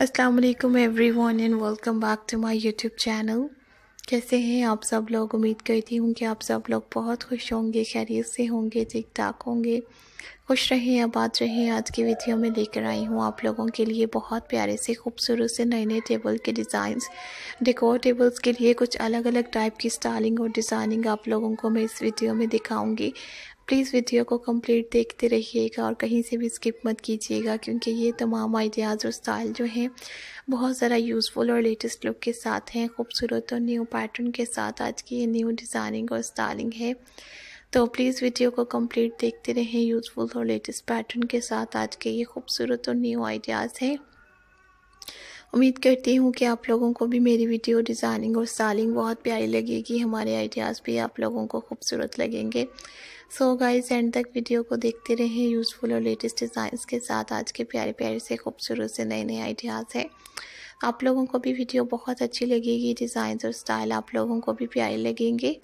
अस्सलाम वालेकुम one and welcome back to my YouTube channel कैसे हैं आप सब लोग उम्मीद करती हूँ कि आप सब लोग बहुत खुश होंगे खैरियत से होंगे ठीक ठाक होंगे खुश रहें आबाद रहें आज की वीडियो में लेकर आई हूँ आप लोगों के लिए बहुत प्यारे से खूबसूरत से नए नए टेबल के डिज़ाइंस डेकोर टेबल्स के लिए कुछ अलग अलग टाइप की स्टाइलिंग और डिज़ाइनिंग आप लोगों को मैं इस वीडियो में दिखाऊंगी प्लीज़ वीडियो को कंप्लीट देखते रहिएगा और कहीं से भी स्किप मत कीजिएगा क्योंकि ये तमाम आइडियाज़ और स्टाइल जो हैं बहुत ज़रा यूज़फुल और लेटेस्ट लुक के साथ हैं खूबसूरत और न्यू पैटर्न के साथ आज की ये न्यू डिज़ाइनिंग और स्टाइलिंग है तो प्लीज़ वीडियो को कंप्लीट देखते रहें यूज़फुल और लेटेस्ट पैटर्न के साथ आज के ये खूबसूरत और न्यू आइडियाज़ हैं उम्मीद करती हूँ कि आप लोगों को भी मेरी वीडियो डिज़ाइनिंग और स्टाइलिंग बहुत प्यारी लगेगी हमारे आइडियाज़ भी आप लोगों को खूबसूरत लगेंगे सो गाइस एंड तक वीडियो को देखते रहें यूज़फुल और लेटेस्ट डिज़ाइंस के साथ आज के प्यारे प्यारे से खूबसूरत से नए नए आइडियाज़ हैं आप लोगों को भी वीडियो बहुत अच्छी लगेगी डिज़ाइन और स्टाइल आप लोगों को भी प्यारे लगेंगे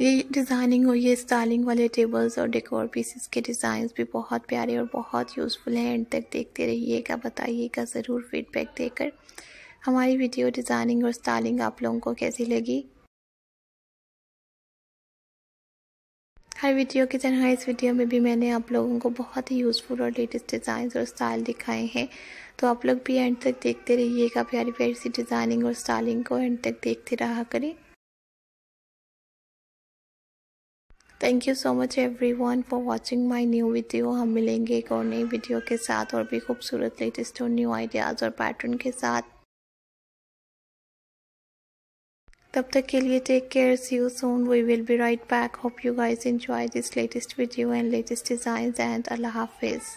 ये डिज़ाइनिंग और ये स्टाइलिंग वाले टेबल्स और डेकोर पीसेस के डिज़ाइन भी बहुत प्यारे और बहुत यूज़फुल हैं एंड तक देखते रहिएगा बताइएगा ज़रूर फीडबैक देकर हमारी वीडियो डिज़ाइनिंग और स्टाइलिंग आप लोगों को कैसी लगी हर वीडियो की तरह इस वीडियो में भी मैंने आप लोगों को बहुत ही यूज़फुल और लेटेस्ट डिज़ाइन और स्टाइल दिखाए हैं तो आप लोग भी एंड तक देखते रहिएगा प्यारी प्यारी सी डिज़ाइनिंग और स्टाइलिंग को एंड तक देखते रहा करें thank you so much everyone for watching my new video हम मिलेंगे एक और नई वीडियो के साथ और भी खूबसूरत लेटेस्ट और न्यू आइडियाज़ और पैटर्न के साथ तब तक के लिए take care see you soon we will be right back hope you guys enjoy this latest video and latest design and अल्लाह हाफिज़